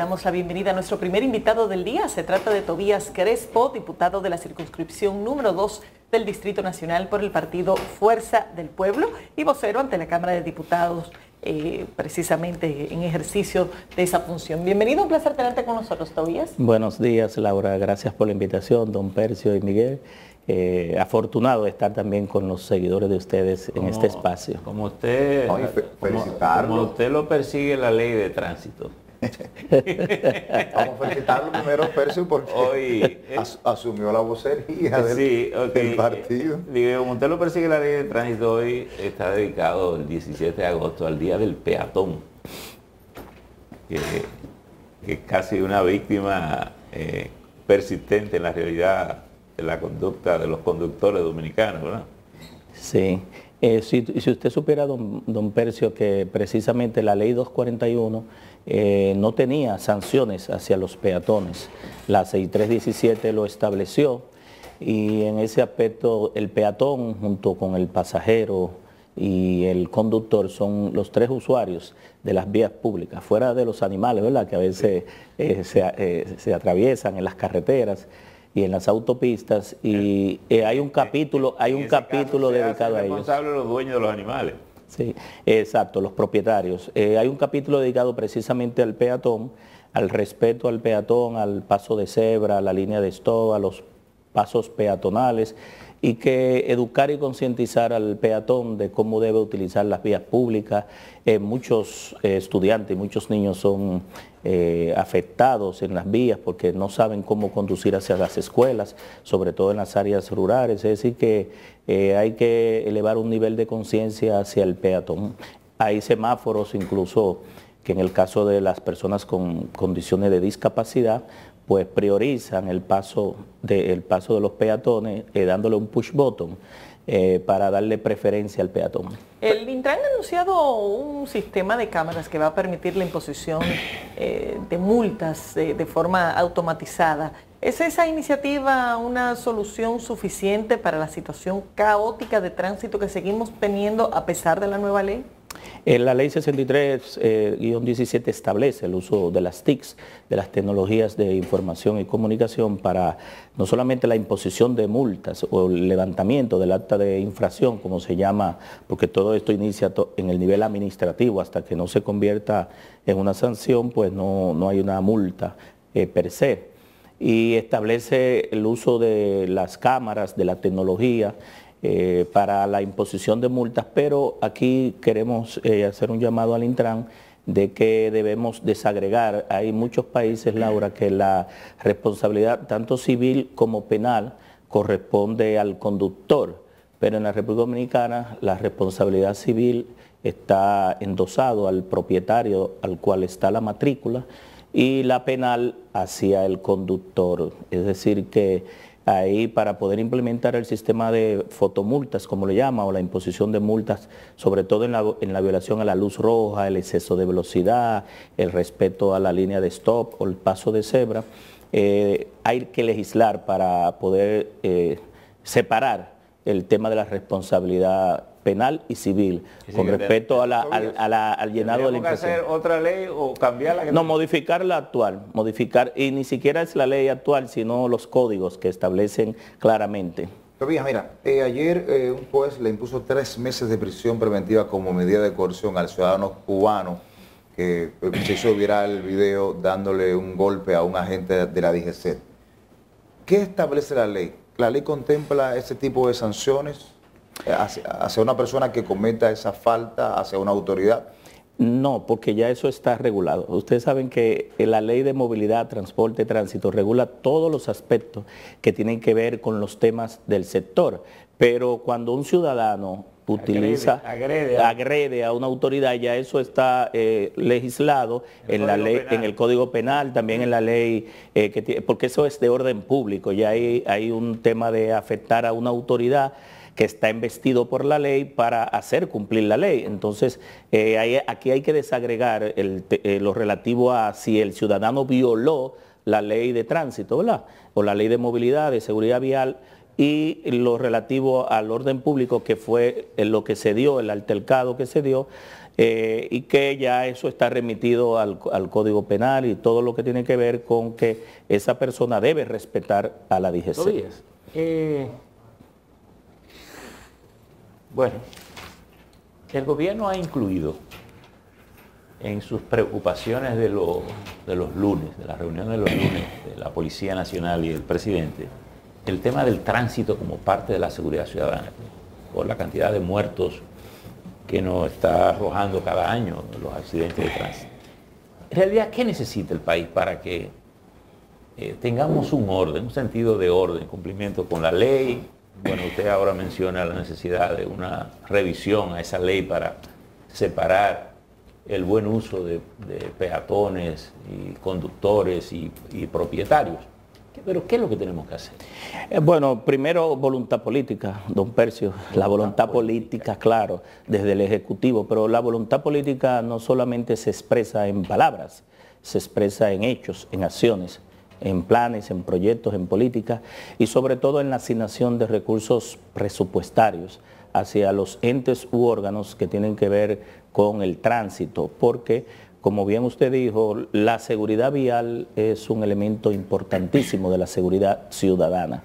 damos la bienvenida a nuestro primer invitado del día. Se trata de Tobías Crespo, diputado de la circunscripción número 2 del Distrito Nacional por el partido Fuerza del Pueblo y vocero ante la Cámara de Diputados. Eh, precisamente en ejercicio de esa función. Bienvenido, un placer tenerte con nosotros, Tobías. Buenos días, Laura, gracias por la invitación, don Percio y Miguel. Eh, afortunado de estar también con los seguidores de ustedes en este espacio. Como usted, como usted lo persigue la ley de tránsito, Vamos a felicitarlo primero, Percio, porque Hoy, eh. asumió la vocería del, sí, partido. Eh, digo, persigue la ley de tránsito hoy, está dedicado el 17 de agosto al Día del Peatón, que, es casi una víctima eh, persistente en la realidad de la conducta de los conductores dominicanos, ¿verdad? Sí. si, si, usted supiera, don, don Percio, que precisamente la ley 241 eh, no tenía sanciones hacia los peatones. La 6317 lo estableció y en ese aspecto el peatón junto con el pasajero y el conductor son los tres usuarios de las vías públicas, fuera de los animales, ¿verdad? Que a veces eh, eh, se, atraviesan en las carreteras y en las autopistas y hay un capítulo, hay un capítulo dedicado a ellos. responsables los dueños de los animales. Sí, exacto, los propietarios. Eh, hay un capítulo dedicado precisamente al peatón, al respeto al peatón, al paso de cebra, a la línea de estoba, a los pasos peatonales y que educar y concientizar al peatón de cómo debe utilizar las vías públicas. Eh, muchos eh, estudiantes, muchos niños son eh, afectados en las vías porque no saben cómo conducir hacia las escuelas, sobre todo en las áreas rurales. Es decir, que hay que elevar un nivel de conciencia hacia el peatón. Hay semáforos incluso que en el caso de las personas con condiciones de discapacidad pues priorizan el paso de, paso de los peatones eh, dándole un push button. Eh, para darle preferencia al peatón. El Intran ha anunciado un sistema de cámaras que va a permitir la imposición eh, de multas de forma automatizada. ¿Es esa iniciativa una solución suficiente para la situación caótica de tránsito que seguimos teniendo a pesar de la nueva ley? En la ley 63-17 eh, establece el uso de las TICs, de las tecnologías de información y comunicación para no solamente la imposición de multas o el levantamiento del acta de infracción, como se llama, porque todo esto inicia en el nivel administrativo hasta que no se convierta en una sanción, pues no, hay una multa eh, per se. Y establece el uso de las cámaras, de la tecnología eh, para la imposición de multas, pero aquí queremos eh, hacer un llamado al Intran de que debemos desagregar. Hay muchos países, Laura, que la responsabilidad tanto civil como penal corresponde al conductor, pero en la República Dominicana la responsabilidad civil está endosado al propietario al cual está la matrícula y la penal hacia el conductor. Es decir, que ahí para poder implementar el sistema de fotomultas, como le llama, o la imposición de multas, sobre todo en la, violación a la luz roja, el exceso de velocidad, el respeto a la línea de stop o el paso de cebra, eh, hay que legislar para poder eh, separar el tema de la responsabilidad penal y civil con respecto a la, al, llenado de la impresión. hacer otra ley o cambiarla? No, no, modificar la actual, modificar, y ni siquiera es la ley actual, sino los códigos que establecen claramente. mira, eh, ayer eh, un juez le impuso tres meses de prisión preventiva como medida de coerción al ciudadano cubano que eh, se hizo viral el video dándole un golpe a un agente de la DGC. ¿Qué establece la ley? ¿La ley contempla ese tipo de sanciones? Eh, hacia una persona que cometa esa falta, hacia una autoridad? No, porque ya eso está regulado. Ustedes saben que eh, la ley de movilidad, transporte, tránsito regula todos los aspectos que tienen que ver con los temas del sector. Pero cuando un ciudadano utiliza, agrede, a una autoridad, ya eso está eh, legislado en la ley, en el Código Penal, también en la ley, porque eso es de orden público, ya hay, hay un tema de afectar a una autoridad que está investido por la ley para hacer cumplir la ley. Entonces, eh, aquí hay que desagregar eh, lo relativo a si el ciudadano violó la ley de tránsito, ¿verdad? O la ley de movilidad, de seguridad vial, y lo relativo al orden público, que fue eh, lo que se dio, el altercado que se dio, y que ya eso está remitido al, Código Penal y todo lo que tiene que ver con que esa persona debe respetar a la DGC. Bueno, el gobierno ha incluido en sus preocupaciones de los, lunes, de la reunión de los lunes de la Policía Nacional y el presidente, el tema del tránsito como parte de la seguridad ciudadana, por la cantidad de muertos que nos está arrojando cada año los accidentes de tránsito. En realidad, ¿qué necesita el país para que eh, tengamos un orden, un sentido de orden, cumplimiento con la ley, bueno, usted ahora menciona la necesidad de una revisión a esa ley para separar el buen uso de, peatones y conductores y, propietarios. Pero ¿qué es lo que tenemos que hacer? Eh, bueno, primero voluntad política, don Percio, la voluntad política, claro, desde el Ejecutivo, pero la voluntad política no solamente se expresa en palabras, se expresa en hechos, en acciones en planes, en proyectos, en políticas y sobre todo en la asignación de recursos presupuestarios hacia los entes u órganos que tienen que ver con el tránsito, porque como bien usted dijo, la seguridad vial es un elemento importantísimo de la seguridad ciudadana.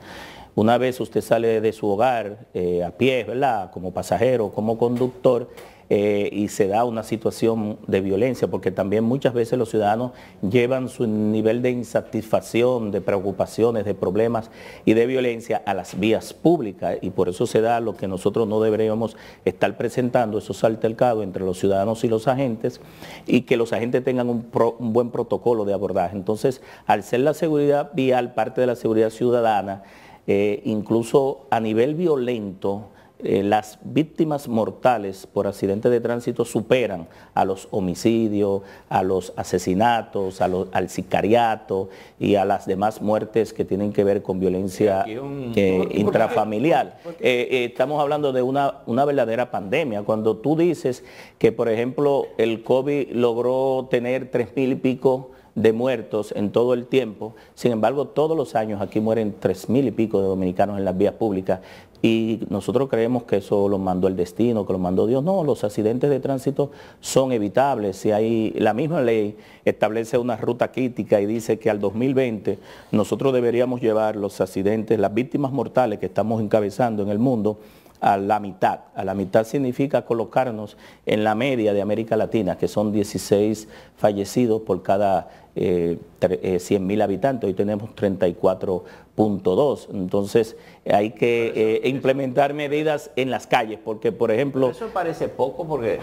Una vez usted sale de su hogar eh, a pie, ¿verdad? Como pasajero, como conductor, eh, y se da una situación de violencia, porque también muchas veces los ciudadanos llevan su nivel de insatisfacción, de preocupaciones, de problemas y de violencia a las vías públicas, y por eso se da lo que nosotros no deberíamos estar presentando, eso esos altercados entre los ciudadanos y los agentes, y que los agentes tengan un buen protocolo de abordaje. Entonces, al ser la seguridad vial parte de la seguridad ciudadana, eh, incluso a nivel violento, eh, las víctimas mortales por accidentes de tránsito superan a los homicidios, a los asesinatos, al sicariato y a las demás muertes que tienen que ver con violencia eh, intrafamiliar. estamos hablando de una, una verdadera pandemia. Cuando tú dices que, por ejemplo, el COVID logró tener tres mil y pico de muertos en todo el tiempo. Sin embargo, todos los años aquí mueren tres mil y pico de dominicanos en las vías públicas y nosotros creemos que eso lo mandó el destino, que lo mandó Dios. No, los accidentes de tránsito son evitables. Si hay la misma ley establece una ruta crítica y dice que al 2020 nosotros deberíamos llevar los accidentes, las víctimas mortales que estamos encabezando en el mundo a la mitad. A la mitad significa colocarnos en la media de América Latina, que son 16 fallecidos por cada 100.000 eh, eh, habitantes. Hoy tenemos 34.2. Entonces hay que eh, implementar medidas en las calles, porque por ejemplo... Eso parece poco porque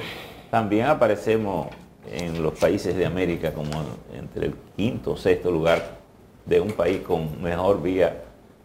también aparecemos en los países de América como entre el quinto o sexto lugar de un país con mejor vía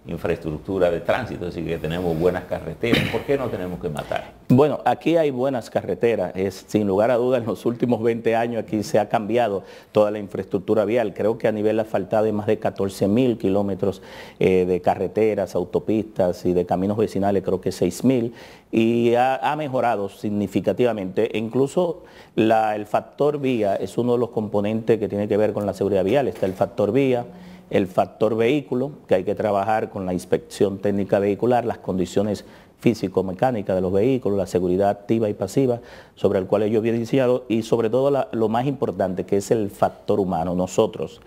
infraestructura de tránsito, así que tenemos buenas carreteras. ¿Por qué no tenemos que matar? Bueno, aquí hay buenas carreteras. Es, sin lugar a dudas, en los últimos 20 años aquí se ha cambiado toda la infraestructura vial. Creo que a nivel asfaltado hay más de 14 mil kilómetros eh, de carreteras, autopistas y de caminos vecinales, creo que 6 mil. Y ha, mejorado significativamente. E incluso el factor vía es uno de los componentes que tiene que ver con la seguridad vial. Está el factor vía el factor vehículo, que hay que trabajar con la inspección técnica vehicular, las condiciones físico-mecánicas de los vehículos, la seguridad activa y pasiva, sobre el cual yo había iniciado, y sobre todo lo más importante, que es el factor humano, nosotros.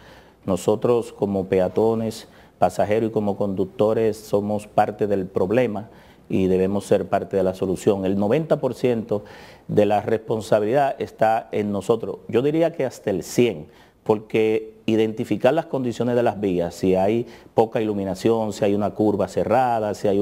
Nosotros como peatones, pasajeros y como conductores somos parte del problema y debemos ser parte de la solución. El 90% de la responsabilidad está en nosotros, yo diría que hasta el 100%, porque identificar las condiciones de las vías, si hay poca iluminación, si hay una curva cerrada, si hay,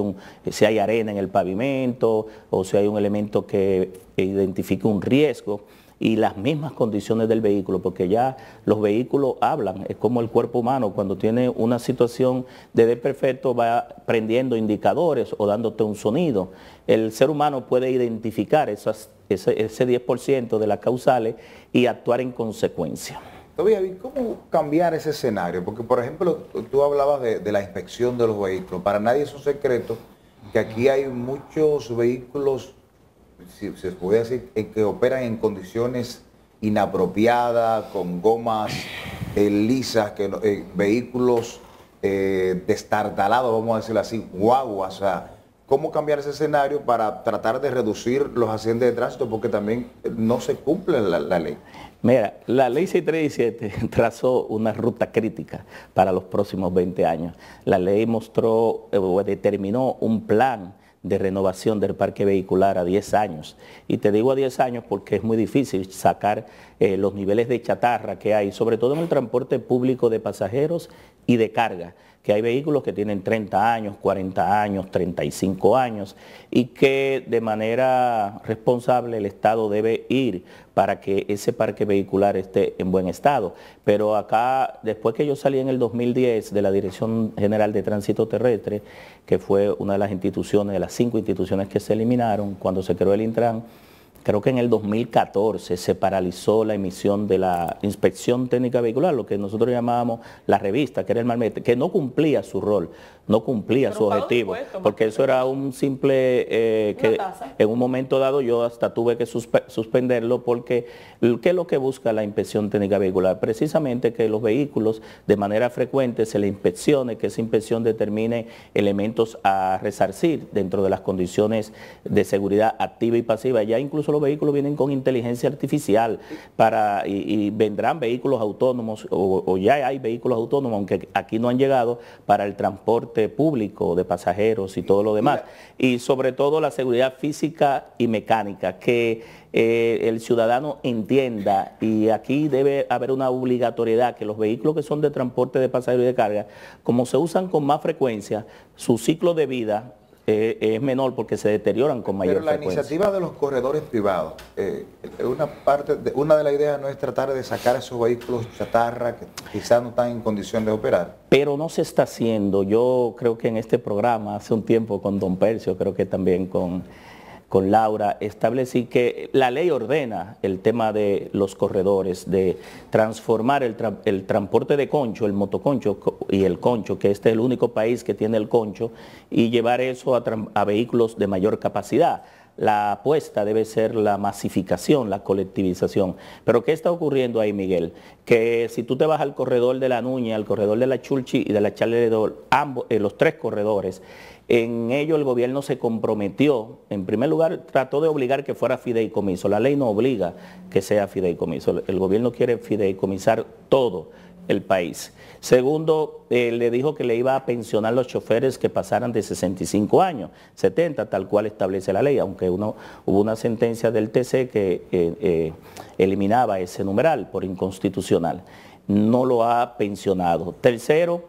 arena en el pavimento o si hay un elemento que identifique un riesgo y las mismas condiciones del vehículo, porque ya los vehículos hablan, es como el cuerpo humano, cuando tiene una situación de desperfecto va prendiendo indicadores o dándote un sonido. El ser humano puede identificar ese 10% de las causales y actuar en consecuencia. ¿cómo cambiar ese escenario? Porque, por ejemplo, tú hablabas de, la inspección de los vehículos. Para nadie es un secreto que aquí hay muchos vehículos, si se puede decir, eh, que operan en condiciones inapropiadas, con gomas eh, lisas, que, eh, vehículos destartalados, vamos a decirlo así, guaguas. O cómo cambiar ese escenario para tratar de reducir los accidentes de tránsito, porque también eh, no se cumple la, ley. Mira, la ley 637 trazó una ruta crítica para los próximos 20 años. La ley mostró eh, o determinó un plan de renovación del parque vehicular a 10 años. Y te digo a 10 años porque es muy difícil sacar eh, los niveles de chatarra que hay, sobre todo en el transporte público de pasajeros y de carga que hay vehículos que tienen 30 años, 40 años, 35 años y que de manera responsable el Estado debe ir para que ese parque vehicular esté en buen estado. Pero acá, después que yo salí en el 2010 de la Dirección General de Tránsito Terrestre, que fue una de las instituciones, de las cinco instituciones que se eliminaron cuando se creó el Intran, creo que en el 2014 se paralizó la emisión de la inspección técnica vehicular, lo que nosotros llamábamos la revista, que era el malmete, que no cumplía su rol, no cumplía su objetivo, porque eso era un simple, eh, que en un momento dado yo hasta tuve que suspenderlo, porque ¿qué es lo que busca la inspección técnica vehicular? Precisamente que los vehículos de manera frecuente se le inspeccione, que esa inspección determine elementos a resarcir dentro de las condiciones de seguridad activa y pasiva, ya incluso vehículos vienen con inteligencia artificial para, y, vendrán vehículos autónomos o, ya hay vehículos autónomos, aunque aquí no han llegado, para el transporte público de pasajeros y todo lo demás. Y sobre todo la seguridad física y mecánica, que eh, el ciudadano entienda y aquí debe haber una obligatoriedad que los vehículos que son de transporte de pasajeros y de carga, como se usan con más frecuencia, su ciclo de vida eh, eh, es menor porque se deterioran con mayor Pero la iniciativa de los corredores privados, eh, una, parte de, una de las ideas no es tratar de sacar esos vehículos chatarra que quizás no están en condición de operar. Pero no se está haciendo. Yo creo que en este programa, hace un tiempo con Don Percio, creo que también con con Laura, establecí que la ley ordena el tema de los corredores, de transformar el, transporte de concho, el motoconcho y el concho, que este es el único país que tiene el concho, y llevar eso a vehículos de mayor capacidad la apuesta debe ser la masificación, la colectivización. Pero ¿qué está ocurriendo ahí, Miguel? Que si tú te vas al corredor de la Nuña, al corredor de la Chulchi y de la Dol, ambos, eh, los tres corredores, en ello el gobierno se comprometió, en primer lugar trató de obligar que fuera fideicomiso, la ley no obliga que sea fideicomiso, el gobierno quiere fideicomisar todo, el país. Segundo, eh, le dijo que le iba a pensionar los choferes que pasaran de 65 años, 70, tal cual establece la ley, aunque uno, hubo una sentencia del TC que eh, eh, eliminaba ese numeral por inconstitucional. No lo ha pensionado. Tercero,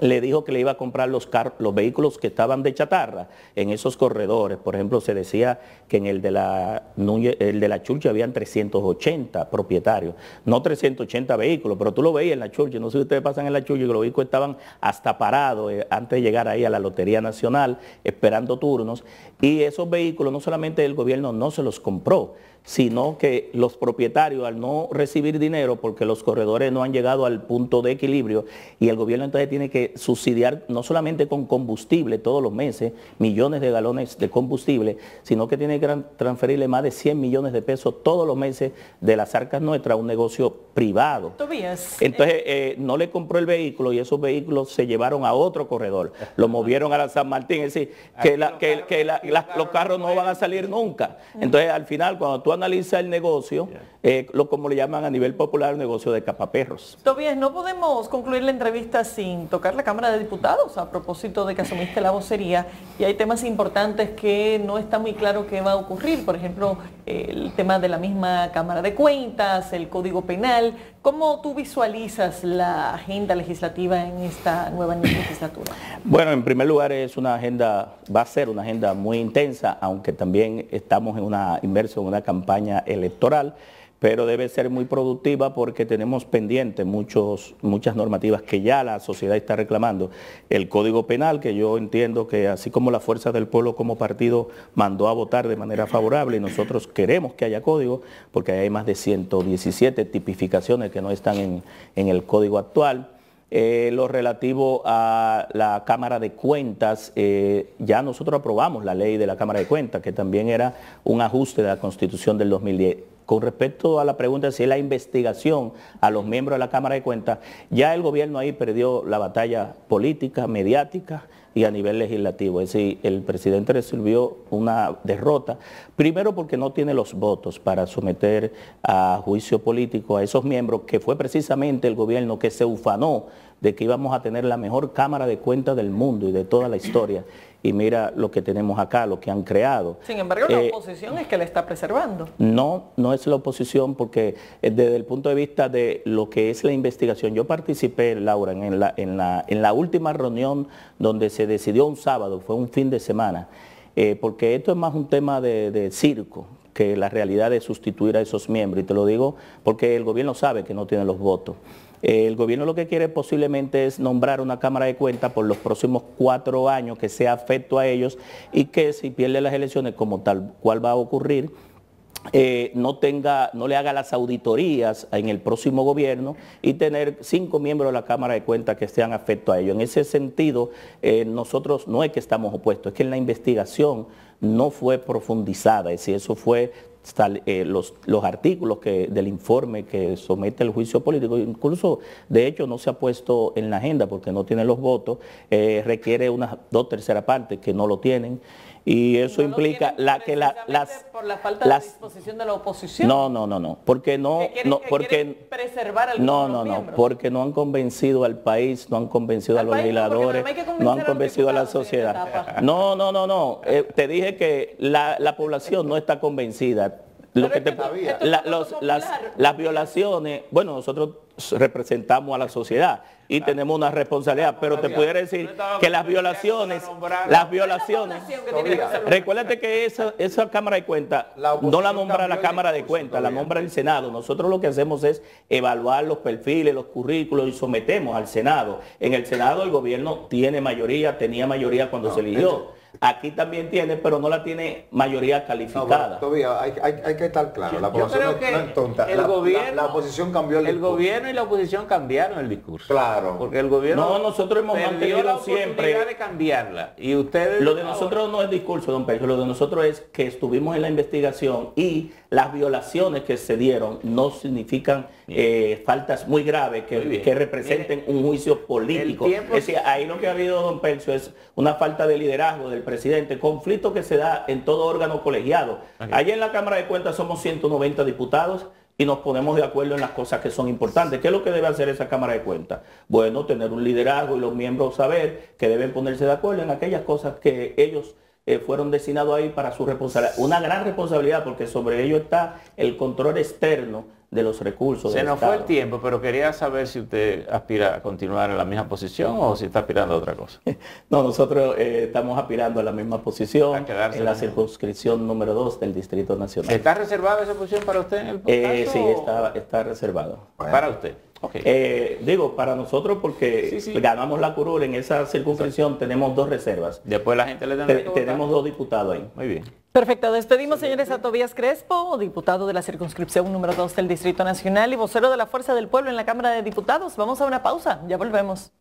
le dijo que le iba a comprar los, los, vehículos que estaban de chatarra en esos corredores. Por ejemplo, se decía que en el de la, el de la habían 380 propietarios, no 380 vehículos, pero tú lo veías en la Chulcha, no sé si ustedes pasan en la y que los vehículos estaban hasta parados eh, antes de llegar ahí a la Lotería Nacional, esperando turnos, y esos vehículos no solamente el gobierno no se los compró, sino que los propietarios al no recibir dinero, porque los corredores no han llegado al punto de equilibrio, y el gobierno entonces tiene que subsidiar no solamente con combustible todos los meses, millones de galones de combustible, sino que tiene que transferirle más de 100 millones de pesos todos los meses de las arcas nuestras a un negocio privado. Eh. entonces eh, no le compró el vehículo y esos vehículos se llevaron a otro corredor, lo movieron a la San Martín, es decir, que, los carros no van a salir nunca. Entonces al final cuando tú analiza el negocio, eh, lo como le llaman a nivel popular, el negocio de capaperros. Tobias, no podemos concluir la entrevista sin tocar la Cámara de Diputados a propósito de que asumiste la vocería y hay temas importantes que no está muy claro qué va a ocurrir. Por ejemplo, el tema de la misma Cámara de Cuentas, el Código Penal. ¿Cómo tú visualizas la agenda legislativa en esta nueva legislatura? Bueno, en primer lugar es una agenda, va a ser una agenda muy intensa, aunque también estamos en una en una campaña electoral pero debe ser muy productiva porque tenemos pendientes muchas normativas que ya la sociedad está reclamando. El Código Penal, que yo entiendo que así como la fuerza del pueblo como partido mandó a votar de manera favorable, y nosotros queremos que haya código, porque hay más de 117 tipificaciones que no están en, el código actual. Eh, lo relativo a la Cámara de Cuentas, eh, ya nosotros aprobamos la ley de la Cámara de Cuentas, que también era un ajuste de la Constitución del 2010. Con respecto a la pregunta si la investigación a los miembros de la Cámara de Cuentas, ya el gobierno ahí perdió la batalla política, mediática y a nivel legislativo. Es decir, el presidente resolvió una derrota, primero porque no tiene los votos para someter a juicio político a esos miembros, que fue precisamente el gobierno que se ufanó de que íbamos a tener la mejor Cámara de Cuentas del mundo y de toda la historia y mira lo que tenemos acá, lo que han creado. Sin embargo, la eh, oposición es que la está preservando. No, no es la oposición porque eh, desde el punto de vista de lo que es la investigación, yo participé, Laura, en la, última reunión donde se decidió un sábado, fue un fin de semana, eh, porque esto es más un tema de, de circo, que la realidad de sustituir a esos miembros. Y te lo digo porque el gobierno sabe que no tiene los votos. El gobierno lo que quiere posiblemente es nombrar una Cámara de Cuentas por los próximos cuatro años que sea afecto a ellos y que si pierde las elecciones como tal cual va a ocurrir, eh, no, tenga, no le haga las auditorías en el próximo gobierno y tener cinco miembros de la Cámara de Cuentas que sean afectos a ello. En ese sentido, eh, nosotros no es que estamos opuestos, es que la investigación no fue profundizada, es decir, eso fue eh, los, los, artículos que, del informe que somete el juicio político, incluso de hecho no se ha puesto en la agenda porque no tiene los votos, eh, requiere unas dos terceras partes que no lo tienen y eso implica la que la, las por la falta de disposición de la oposición no no no no porque no no porque preservar no no no porque no han convencido al país no han convencido a los legisladores no, han convencido a la sociedad no no no no eh, te dije que la, la población no está convencida que las, violaciones, bueno, nosotros representamos a la sociedad y tenemos una responsabilidad, pero te pudiera decir que las violaciones, las violaciones, recuérdate que esa, esa Cámara de Cuentas no la nombra la Cámara de Cuentas, la nombra el Senado. Nosotros lo que hacemos es evaluar los perfiles, los currículos y sometemos al Senado. En el Senado el gobierno tiene mayoría, tenía mayoría cuando se eligió. Aquí también tiene, pero no la tiene mayoría calificada. todavía hay, que estar claro. La oposición no es tonta. El la, gobierno, oposición cambió el, gobierno y la oposición cambiaron el discurso. Claro. Porque el gobierno. No, nosotros hemos mantenido la siempre. de cambiarla. Lo de nosotros no es discurso, don Pedro. Lo de nosotros es que estuvimos en la investigación y las violaciones que se dieron no significan eh, faltas muy graves que, representen un juicio político. Es decir, ahí lo que ha habido, don Pencio es una falta de liderazgo del presidente, conflicto que se da en todo órgano colegiado. Allí en la Cámara de Cuentas somos 190 diputados y nos ponemos de acuerdo en las cosas que son importantes. ¿Qué es lo que debe hacer esa Cámara de Cuentas? Bueno, tener un liderazgo y los miembros saber que deben ponerse de acuerdo en aquellas cosas que ellos eh, fueron destinados ahí para su responsabilidad. Una gran responsabilidad porque sobre ello está el control externo de los recursos. Se nos fue el tiempo, pero quería saber si usted aspira a continuar en la misma posición o si está aspirando a otra cosa. No, nosotros eh, estamos aspirando a la misma posición en la circunscripción número 2 del Distrito Nacional. ¿Está reservada esa posición para usted en el eh, Sí, está, reservado. Para usted. Eh, digo, para nosotros porque ganamos la curul, en esa circunscripción tenemos dos reservas. Después la gente le da Tenemos dos diputados ahí. Muy bien. Perfecto, despedimos señores a Tobías Crespo, diputado de la circunscripción número 2 del Distrito Nacional y vocero de la Fuerza del Pueblo en la Cámara de Diputados. Vamos a una pausa, ya volvemos.